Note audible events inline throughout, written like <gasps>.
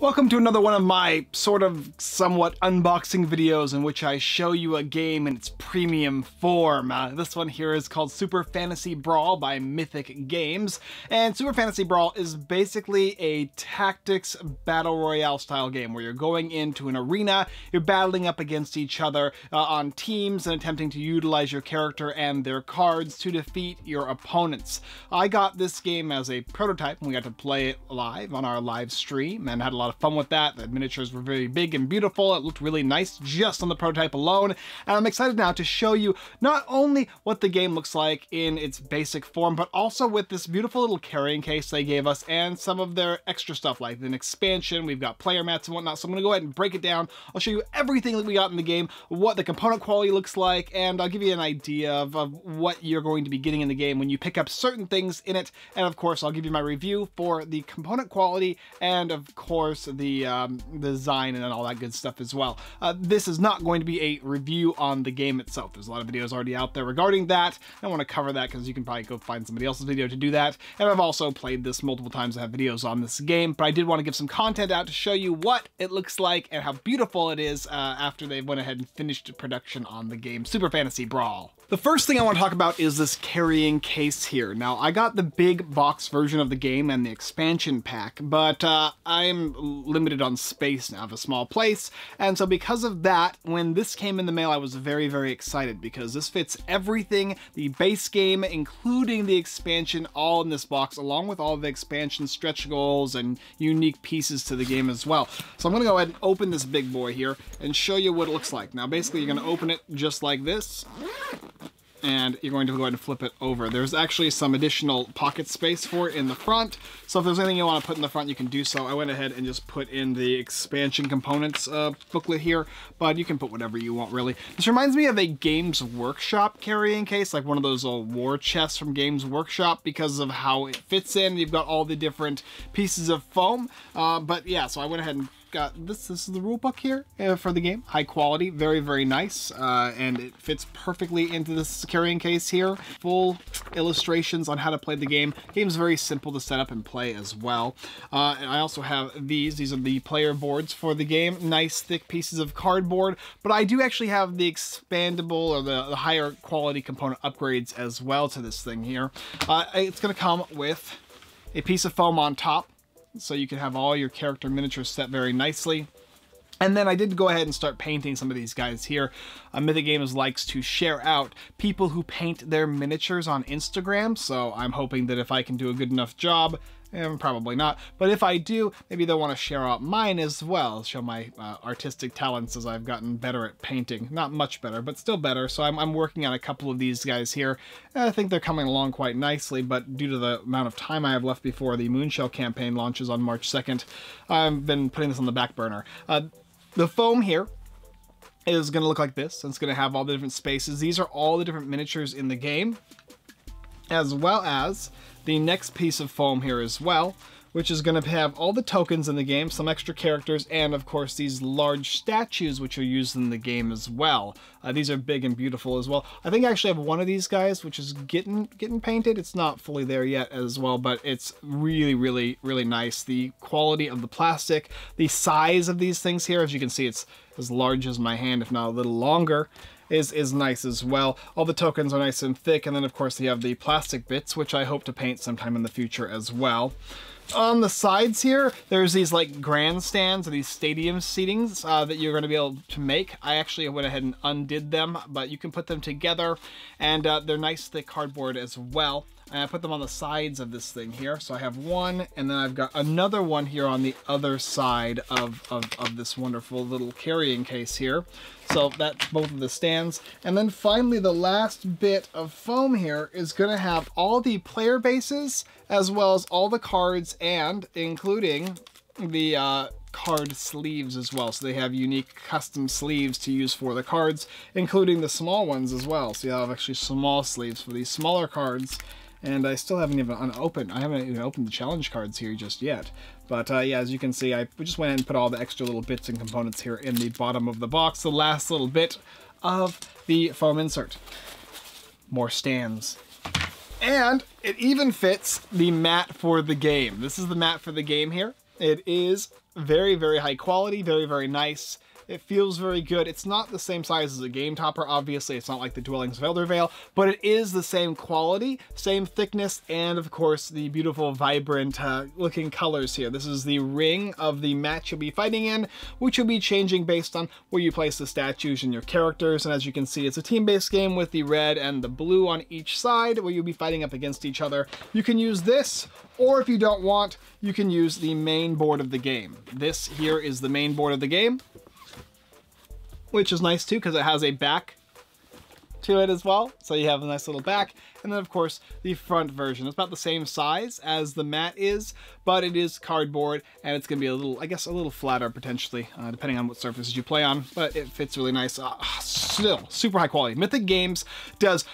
Welcome to another one of my sort of somewhat unboxing videos in which I show you a game in its premium form. Uh, this one here is called Super Fantasy Brawl by Mythic Games, and Super Fantasy Brawl is basically a tactics battle royale style game where you're going into an arena, you're battling up against each other uh, on teams and attempting to utilize your character and their cards to defeat your opponents. I got this game as a prototype and we got to play it live on our live stream and had a lot lot of fun with that. The miniatures were very big and beautiful. It looked really nice just on the prototype alone. And I'm excited now to show you not only what the game looks like in its basic form, but also with this beautiful little carrying case they gave us and some of their extra stuff like an expansion. We've got player mats and whatnot. So I'm gonna go ahead and break it down. I'll show you everything that we got in the game, what the component quality looks like, and I'll give you an idea of, of what you're going to be getting in the game when you pick up certain things in it. And of course, I'll give you my review for the component quality and of course, course, the um, design and all that good stuff as well. Uh, this is not going to be a review on the game itself. There's a lot of videos already out there regarding that. I want to cover that because you can probably go find somebody else's video to do that. And I've also played this multiple times. I have videos on this game, but I did want to give some content out to show you what it looks like and how beautiful it is uh, after they went ahead and finished production on the game Super Fantasy Brawl. The first thing I want to talk about is this carrying case here. Now, I got the big box version of the game and the expansion pack, but uh, I'm limited on space now, I have a small place, and so because of that, when this came in the mail, I was very, very excited because this fits everything, the base game, including the expansion, all in this box, along with all the expansion stretch goals and unique pieces to the game as well. So I'm gonna go ahead and open this big boy here and show you what it looks like. Now, basically, you're gonna open it just like this and you're going to go ahead and flip it over. There's actually some additional pocket space for it in the front, so if there's anything you want to put in the front, you can do so. I went ahead and just put in the expansion components uh, booklet here, but you can put whatever you want, really. This reminds me of a Games Workshop carrying case, like one of those old uh, war chests from Games Workshop because of how it fits in. You've got all the different pieces of foam, uh, but yeah, so I went ahead and got this. This is the rule book here uh, for the game. High quality, very, very nice. Uh, and it fits perfectly into this carrying case here. Full illustrations on how to play the game. Game's very simple to set up and play as well. Uh, and I also have these. These are the player boards for the game. Nice thick pieces of cardboard. But I do actually have the expandable or the, the higher quality component upgrades as well to this thing here. Uh, it's going to come with a piece of foam on top so you can have all your character miniatures set very nicely. And then I did go ahead and start painting some of these guys here. Uh, Mythic Games likes to share out people who paint their miniatures on Instagram, so I'm hoping that if I can do a good enough job, and probably not, but if I do, maybe they'll want to share out mine as well, show my uh, artistic talents as I've gotten better at painting. Not much better, but still better, so I'm, I'm working on a couple of these guys here. And I think they're coming along quite nicely, but due to the amount of time I have left before the Moonshell campaign launches on March 2nd, I've been putting this on the back burner. Uh, the foam here is going to look like this. It's going to have all the different spaces. These are all the different miniatures in the game, as well as the next piece of foam here as well, which is going to have all the tokens in the game, some extra characters, and of course these large statues which are used in the game as well. Uh, these are big and beautiful as well. I think I actually have one of these guys which is getting getting painted. It's not fully there yet as well, but it's really, really, really nice. The quality of the plastic, the size of these things here, as you can see, it's as large as my hand, if not a little longer is, is nice as well. All the tokens are nice and thick, and then of course you have the plastic bits, which I hope to paint sometime in the future as well on the sides here, there's these like grandstands or these stadium seatings uh, that you're going to be able to make. I actually went ahead and undid them, but you can put them together and uh, they're nice thick cardboard as well and I put them on the sides of this thing here. So I have one, and then I've got another one here on the other side of, of, of this wonderful little carrying case here. So that's both of the stands. And then finally, the last bit of foam here is gonna have all the player bases, as well as all the cards and including the uh, card sleeves as well. So they have unique custom sleeves to use for the cards, including the small ones as well. So you have actually small sleeves for these smaller cards and I still haven't even unopened. I haven't even opened the challenge cards here just yet. But uh, yeah, as you can see, I just went and put all the extra little bits and components here in the bottom of the box, the last little bit of the foam insert. More stands. And it even fits the mat for the game. This is the mat for the game here. It is very, very high quality, very, very nice. It feels very good. It's not the same size as a Game Topper, obviously. It's not like the Dwellings of Eldervale, but it is the same quality, same thickness, and of course the beautiful, vibrant uh, looking colors here. This is the ring of the match you'll be fighting in, which will be changing based on where you place the statues and your characters. And as you can see, it's a team-based game with the red and the blue on each side where you'll be fighting up against each other. You can use this, or if you don't want, you can use the main board of the game. This here is the main board of the game which is nice too because it has a back to it as well. So you have a nice little back. And then of course the front version. It's about the same size as the mat is, but it is cardboard and it's gonna be a little, I guess a little flatter potentially, uh, depending on what surfaces you play on, but it fits really nice. Uh, still super high quality. Mythic Games does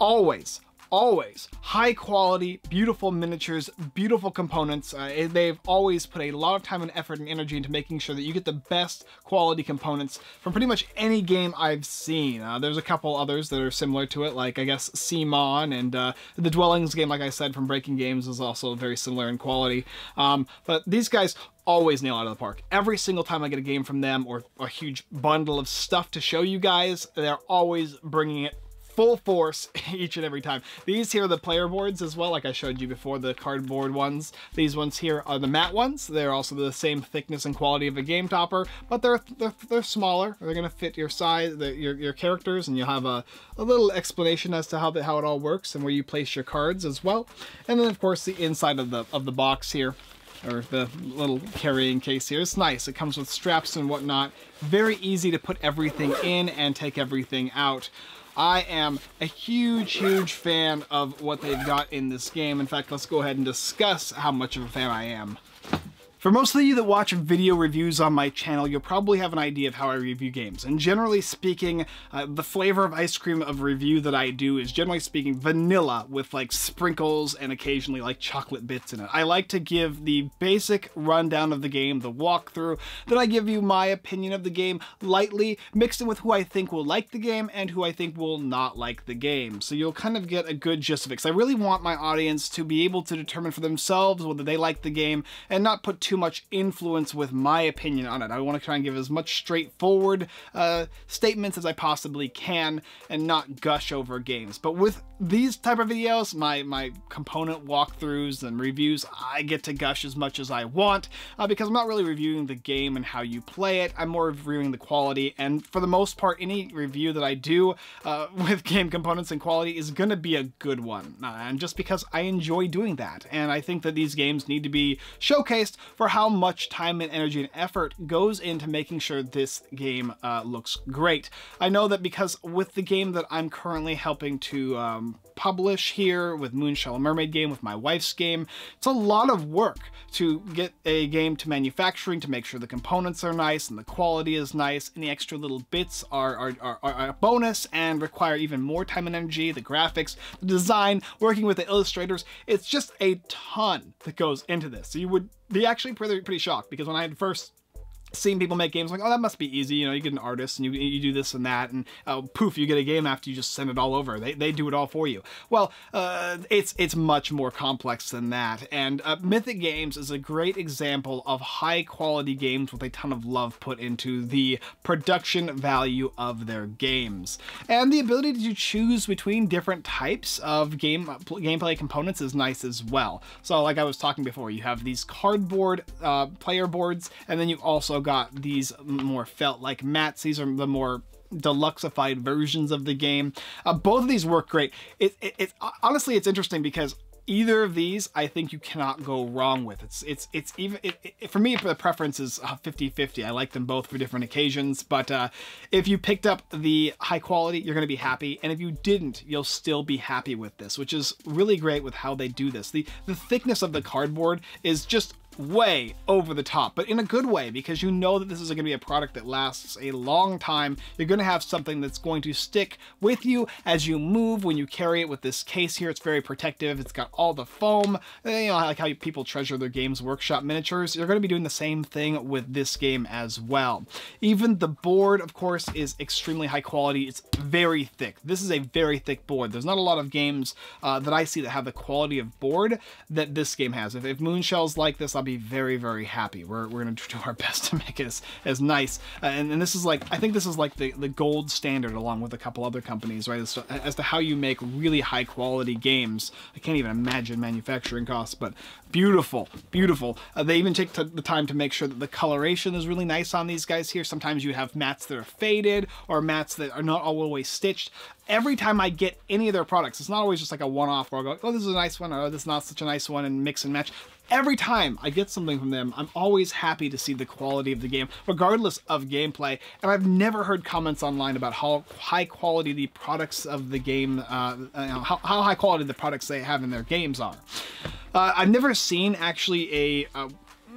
always, always high quality, beautiful miniatures, beautiful components. Uh, they've always put a lot of time and effort and energy into making sure that you get the best quality components from pretty much any game I've seen. Uh, there's a couple others that are similar to it, like I guess Simon and uh, the Dwellings game, like I said, from Breaking Games is also very similar in quality. Um, but these guys always nail out of the park. Every single time I get a game from them or a huge bundle of stuff to show you guys, they're always bringing it full force <laughs> each and every time. These here are the player boards as well, like I showed you before, the cardboard ones. These ones here are the matte ones. They're also the same thickness and quality of a game topper, but they're they're, they're smaller. They're gonna fit your size, the, your, your characters, and you'll have a, a little explanation as to how, the, how it all works and where you place your cards as well. And then of course the inside of the, of the box here or the little carrying case here. It's nice. It comes with straps and whatnot. Very easy to put everything in and take everything out. I am a huge, huge fan of what they've got in this game. In fact, let's go ahead and discuss how much of a fan I am. For most of you that watch video reviews on my channel, you'll probably have an idea of how I review games. And generally speaking, uh, the flavor of ice cream of review that I do is generally speaking vanilla with like sprinkles and occasionally like chocolate bits in it. I like to give the basic rundown of the game, the walkthrough, then I give you my opinion of the game lightly, mixed in with who I think will like the game and who I think will not like the game. So you'll kind of get a good gist of it. Because I really want my audience to be able to determine for themselves whether they like the game and not put too too much influence with my opinion on it. I want to try and give as much straightforward uh, statements as I possibly can and not gush over games. But with these type of videos, my, my component walkthroughs and reviews, I get to gush as much as I want uh, because I'm not really reviewing the game and how you play it. I'm more reviewing the quality. And for the most part, any review that I do uh, <laughs> with game components and quality is going to be a good one. Uh, and just because I enjoy doing that. And I think that these games need to be showcased for how much time and energy and effort goes into making sure this game uh, looks great. I know that because with the game that I'm currently helping to um, publish here with Moonshell Mermaid game, with my wife's game. It's a lot of work to get a game to manufacturing to make sure the components are nice and the quality is nice and the extra little bits are, are, are, are a bonus and require even more time and energy, the graphics, the design, working with the illustrators. It's just a ton that goes into this. So you would be actually pretty, pretty shocked because when I had first seeing people make games like, oh, that must be easy. You know, you get an artist and you, you do this and that, and uh, poof, you get a game after you just send it all over. They, they do it all for you. Well, uh, it's it's much more complex than that. And uh, Mythic Games is a great example of high quality games with a ton of love put into the production value of their games. And the ability to choose between different types of game gameplay components is nice as well. So like I was talking before, you have these cardboard uh, player boards, and then you also got these more felt like mats. These are the more deluxeified versions of the game. Uh, both of these work great. It, it, honestly, it's interesting because either of these, I think you cannot go wrong with. It's it's it's even it, it, for me. The preference is 50-50. Uh, I like them both for different occasions. But uh, if you picked up the high quality, you're going to be happy, and if you didn't, you'll still be happy with this, which is really great with how they do this. the The thickness of the cardboard is just way over the top, but in a good way, because you know that this is gonna be a product that lasts a long time. You're gonna have something that's going to stick with you as you move, when you carry it with this case here, it's very protective. It's got all the foam, eh, you know, like how people treasure their Games Workshop miniatures. You're gonna be doing the same thing with this game as well. Even the board, of course, is extremely high quality. It's very thick. This is a very thick board. There's not a lot of games uh, that I see that have the quality of board that this game has. If, if Moonshell's like this, I'll be very, very happy. We're, we're gonna <laughs> do our best to make it as, as nice. Uh, and, and this is like, I think this is like the, the gold standard along with a couple other companies, right? As to, as to how you make really high quality games. I can't even imagine manufacturing costs, but beautiful, beautiful. Uh, they even take the time to make sure that the coloration is really nice on these guys here. Sometimes you have mats that are faded or mats that are not always stitched every time I get any of their products, it's not always just like a one-off where I go, oh, this is a nice one, or oh, this is not such a nice one, and mix and match. Every time I get something from them, I'm always happy to see the quality of the game, regardless of gameplay. And I've never heard comments online about how high quality the products of the game, uh, you uh, know, how, how, high quality the products they have in their games are. Uh, I've never seen actually a, a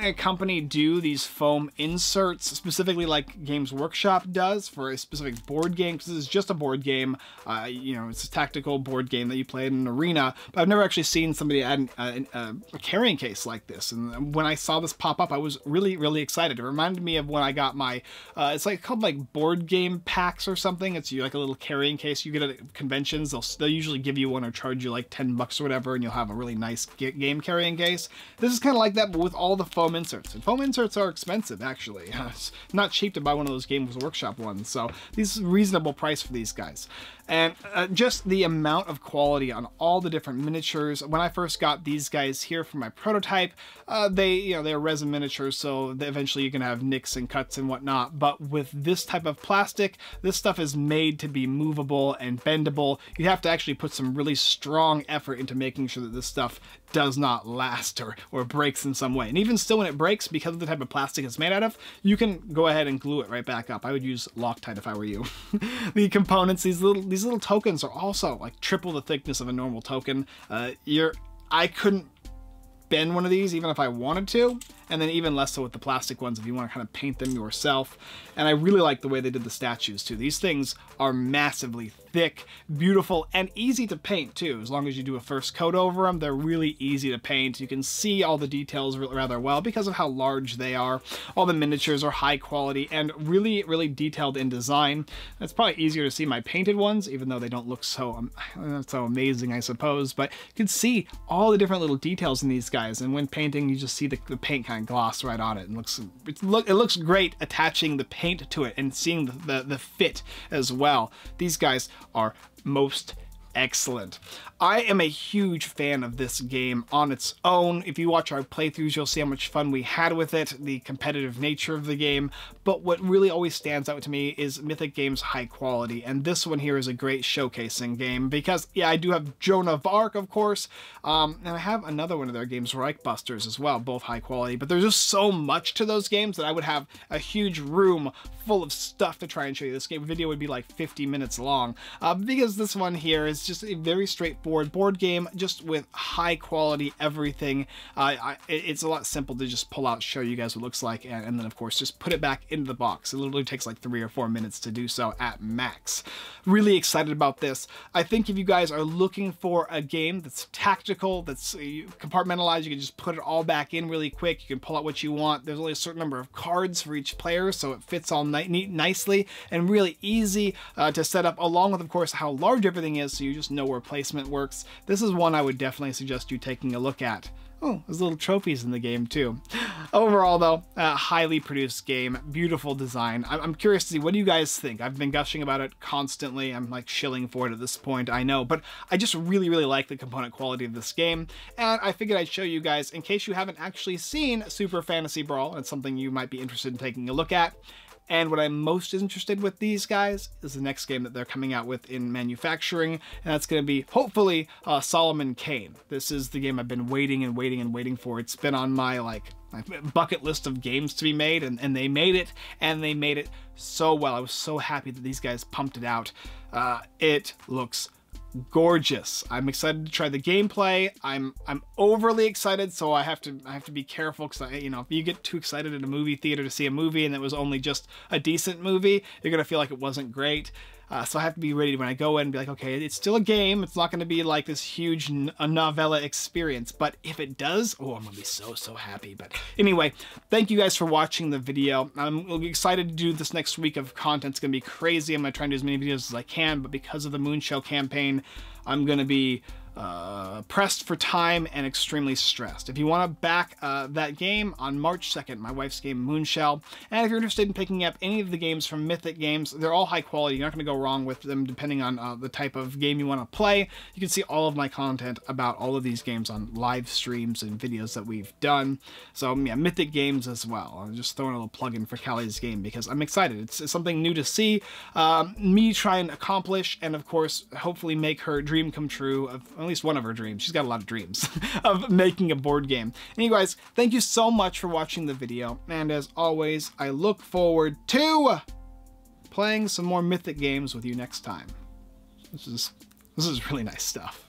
a company do these foam inserts, specifically like Games Workshop does for a specific board game, because this is just a board game. Uh, you know, it's a tactical board game that you play in an arena, but I've never actually seen somebody add an, uh, a, uh, a carrying case like this. And when I saw this pop up, I was really, really excited. It reminded me of when I got my, uh, it's like called like board game packs or something. It's like a little carrying case you get at conventions. They'll, they'll usually give you one or charge you like 10 bucks or whatever, and you'll have a really nice game carrying case. This is kind of like that, but with all the foam foam inserts. And foam inserts are expensive, actually. <laughs> it's not cheap to buy one of those Games Workshop ones, so these reasonable price for these guys and uh, just the amount of quality on all the different miniatures. When I first got these guys here for my prototype, uh, they, you know, they're resin miniatures, so eventually you can have nicks and cuts and whatnot, but with this type of plastic, this stuff is made to be movable and bendable. You have to actually put some really strong effort into making sure that this stuff does not last or, or breaks in some way. And even still when it breaks, because of the type of plastic it's made out of, you can go ahead and glue it right back up. I would use Loctite if I were you. <laughs> the components, these little, these these little tokens are also like triple the thickness of a normal token. Uh, you're, I couldn't bend one of these even if I wanted to and then even less so with the plastic ones if you want to kind of paint them yourself. And I really like the way they did the statues too. These things are massively thick, beautiful, and easy to paint too. As long as you do a first coat over them, they're really easy to paint. You can see all the details rather well because of how large they are. All the miniatures are high quality and really, really detailed in design. It's probably easier to see my painted ones, even though they don't look so, um, so amazing, I suppose. But you can see all the different little details in these guys. And when painting, you just see the, the paint kind gloss right on it and looks it, look, it looks great attaching the paint to it and seeing the, the, the fit as well. These guys are most excellent. I am a huge fan of this game on its own. If you watch our playthroughs, you'll see how much fun we had with it, the competitive nature of the game, but what really always stands out to me is Mythic Games' high quality, and this one here is a great showcasing game because, yeah, I do have Joan of Arc, of course, um, and I have another one of their games, Reichbusters, as well, both high quality, but there's just so much to those games that I would have a huge room full of stuff to try and show you. This game video would be like 50 minutes long, uh, because this one here is just a very straightforward board game, just with high quality everything. Uh, I, it's a lot simple to just pull out, show you guys what it looks like, and, and, then of course just put it back into the box. It literally takes like three or four minutes to do so at max. Really excited about this. I think if you guys are looking for a game that's tactical, that's uh, compartmentalized, you can just put it all back in really quick. You can pull out what you want. There's only a certain number of cards for each player, so it fits all ni nicely and really easy uh, to set up, along with, of course, how large everything is, so you just know where placement works, this is one I would definitely suggest you taking a look at. Oh, there's little trophies in the game too. <gasps> Overall though, a highly produced game, beautiful design. I'm curious to see, what do you guys think? I've been gushing about it constantly. I'm like shilling for it at this point, I know, but I just really, really like the component quality of this game. And I figured I'd show you guys in case you haven't actually seen Super Fantasy Brawl. It's something you might be interested in taking a look at. And what I'm most interested with these guys is the next game that they're coming out with in manufacturing, and that's going to be, hopefully, uh, Solomon Kane. This is the game I've been waiting and waiting and waiting for. It's been on my, like, my bucket list of games to be made, and, and they made it, and they made it so well. I was so happy that these guys pumped it out. Uh, it looks gorgeous. I'm excited to try the gameplay. I'm I'm overly excited, so I have to I have to be careful because you know if you get too excited in a movie theater to see a movie and it was only just a decent movie, you're gonna feel like it wasn't great. Uh, so I have to be ready when I go in and be like, okay, it's still a game. It's not going to be like this huge novella experience. But if it does, oh, I'm going to be so, so happy. But anyway, thank you guys for watching the video. I'm excited to do this next week of content. It's going to be crazy. I'm going to try and do as many videos as I can. But because of the Moonshell campaign, I'm going to be uh, pressed for time and extremely stressed. If you want to back uh, that game on March 2nd, my wife's game Moonshell, and if you're interested in picking up any of the games from Mythic Games, they're all high quality. You're not going to go wrong with them depending on uh, the type of game you want to play. You can see all of my content about all of these games on live streams and videos that we've done. So yeah, Mythic Games as well. I'm just throwing a little plug in for Callie's game because I'm excited. It's, it's something new to see, um, me try and accomplish, and of course, hopefully make her dream come true of oh, at least one of her dreams. She's got a lot of dreams <laughs> of making a board game. Anyways, thank you so much for watching the video. And as always, I look forward to playing some more Mythic games with you next time. This is, this is really nice stuff.